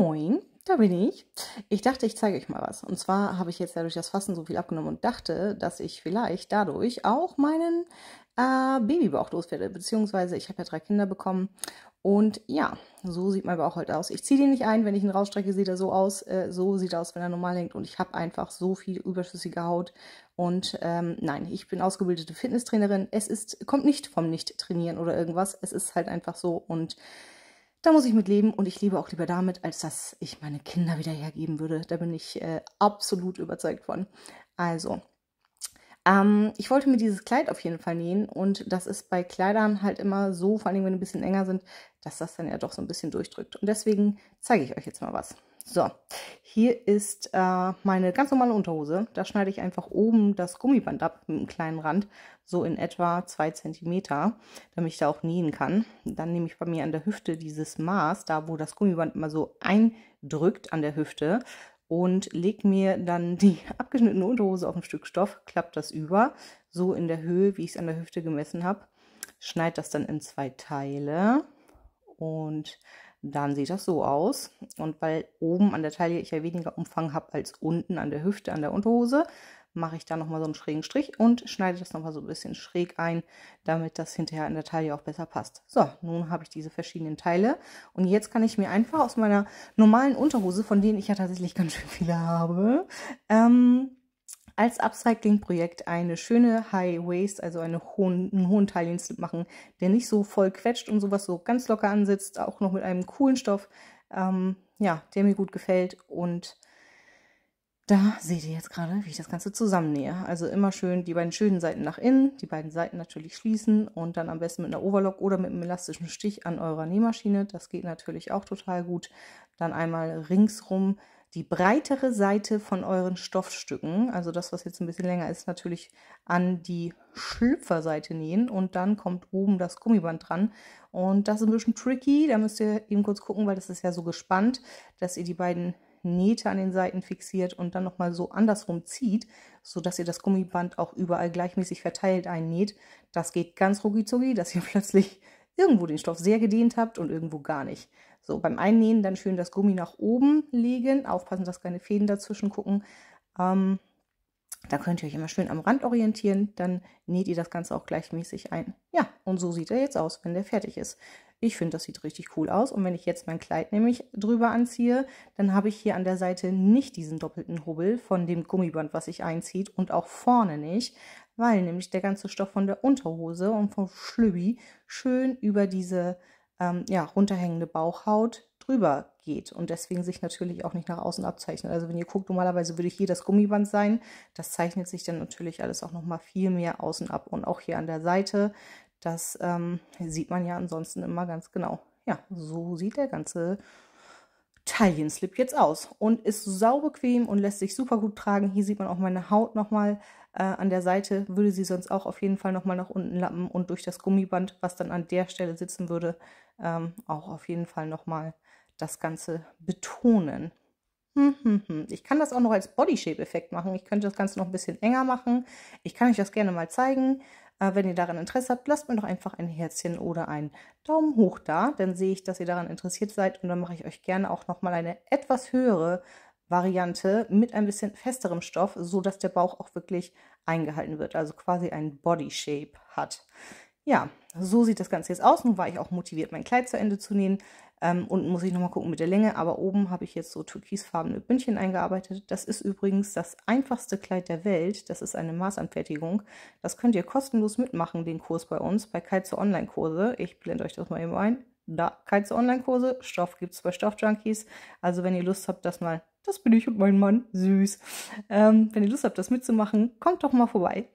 Moin, da bin ich. Ich dachte, ich zeige euch mal was. Und zwar habe ich jetzt dadurch das Fassen so viel abgenommen und dachte, dass ich vielleicht dadurch auch meinen äh, Babybauch loswerde. Beziehungsweise ich habe ja drei Kinder bekommen. Und ja, so sieht mein Bauch heute aus. Ich ziehe den nicht ein, wenn ich ihn rausstrecke, sieht er so aus. Äh, so sieht er aus, wenn er normal hängt. Und ich habe einfach so viel überschüssige Haut. Und ähm, nein, ich bin ausgebildete Fitnesstrainerin. Es ist, kommt nicht vom Nicht-Trainieren oder irgendwas. Es ist halt einfach so und da muss ich mit leben und ich lebe auch lieber damit, als dass ich meine Kinder wieder hergeben würde. Da bin ich äh, absolut überzeugt von. Also, ähm, ich wollte mir dieses Kleid auf jeden Fall nähen und das ist bei Kleidern halt immer so, vor allem wenn die ein bisschen enger sind, dass das dann ja doch so ein bisschen durchdrückt. Und deswegen zeige ich euch jetzt mal was. So, hier ist äh, meine ganz normale Unterhose. Da schneide ich einfach oben das Gummiband ab mit einem kleinen Rand, so in etwa 2 cm, damit ich da auch nähen kann. Dann nehme ich bei mir an der Hüfte dieses Maß, da wo das Gummiband immer so eindrückt an der Hüfte und lege mir dann die abgeschnittene Unterhose auf ein Stück Stoff, klappt das über, so in der Höhe, wie ich es an der Hüfte gemessen habe. Schneide das dann in zwei Teile. Und dann sieht das so aus. Und weil oben an der Taille ich ja weniger Umfang habe als unten an der Hüfte, an der Unterhose, mache ich da nochmal so einen schrägen Strich und schneide das nochmal so ein bisschen schräg ein, damit das hinterher in der Taille auch besser passt. So, nun habe ich diese verschiedenen Teile und jetzt kann ich mir einfach aus meiner normalen Unterhose, von denen ich ja tatsächlich ganz schön viele habe, ähm, als Upcycling-Projekt eine schöne High Waist, also einen hohen, einen hohen Teil den machen, der nicht so voll quetscht und sowas so ganz locker ansitzt, auch noch mit einem coolen Stoff, ähm, ja, der mir gut gefällt und da seht ihr jetzt gerade, wie ich das Ganze zusammennähe. Also immer schön die beiden schönen Seiten nach innen, die beiden Seiten natürlich schließen und dann am besten mit einer Overlock oder mit einem elastischen Stich an eurer Nähmaschine. Das geht natürlich auch total gut. Dann einmal ringsrum die breitere Seite von euren Stoffstücken, also das, was jetzt ein bisschen länger ist, natürlich an die Schlüpferseite nähen und dann kommt oben das Gummiband dran. Und das ist ein bisschen tricky, da müsst ihr eben kurz gucken, weil das ist ja so gespannt, dass ihr die beiden Nähte an den Seiten fixiert und dann nochmal so andersrum zieht, sodass ihr das Gummiband auch überall gleichmäßig verteilt einnäht. Das geht ganz rucki zucki, dass ihr plötzlich irgendwo den Stoff sehr gedehnt habt und irgendwo gar nicht. So, beim Einnähen dann schön das Gummi nach oben legen, aufpassen, dass keine Fäden dazwischen gucken. Ähm, da könnt ihr euch immer schön am Rand orientieren, dann näht ihr das Ganze auch gleichmäßig ein. Ja, und so sieht er jetzt aus, wenn der fertig ist. Ich finde, das sieht richtig cool aus. Und wenn ich jetzt mein Kleid nämlich drüber anziehe, dann habe ich hier an der Seite nicht diesen doppelten Hubbel von dem Gummiband, was sich einzieht und auch vorne nicht, weil nämlich der ganze Stoff von der Unterhose und vom Schlübi schön über diese ähm, ja, runterhängende Bauchhaut drüber geht und deswegen sich natürlich auch nicht nach außen abzeichnet. Also wenn ihr guckt, normalerweise würde hier das Gummiband sein, das zeichnet sich dann natürlich alles auch nochmal viel mehr außen ab und auch hier an der Seite, das ähm, sieht man ja ansonsten immer ganz genau. Ja, so sieht der ganze Taillen Slip jetzt aus und ist sau bequem und lässt sich super gut tragen. Hier sieht man auch meine Haut nochmal äh, an der Seite, würde sie sonst auch auf jeden Fall nochmal nach unten lappen und durch das Gummiband, was dann an der Stelle sitzen würde, ähm, auch auf jeden Fall nochmal das Ganze betonen. Hm, hm, hm. Ich kann das auch noch als body shape effekt machen. Ich könnte das Ganze noch ein bisschen enger machen. Ich kann euch das gerne mal zeigen. Äh, wenn ihr daran Interesse habt, lasst mir doch einfach ein Herzchen oder einen Daumen hoch da. Dann sehe ich, dass ihr daran interessiert seid und dann mache ich euch gerne auch nochmal eine etwas höhere Variante mit ein bisschen festerem Stoff, so dass der Bauch auch wirklich eingehalten wird, also quasi ein Body Shape hat. Ja, so sieht das Ganze jetzt aus. Nun war ich auch motiviert, mein Kleid zu Ende zu nähen. Ähm, unten muss ich nochmal gucken mit der Länge, aber oben habe ich jetzt so türkisfarbene Bündchen eingearbeitet. Das ist übrigens das einfachste Kleid der Welt. Das ist eine Maßanfertigung. Das könnt ihr kostenlos mitmachen, den Kurs bei uns, bei Keize Online-Kurse. Ich blende euch das mal eben ein. Da, Keize Online-Kurse. Stoff gibt es bei Stoffjunkies. Also wenn ihr Lust habt, das mal, das bin ich und mein Mann, süß. Ähm, wenn ihr Lust habt, das mitzumachen, kommt doch mal vorbei.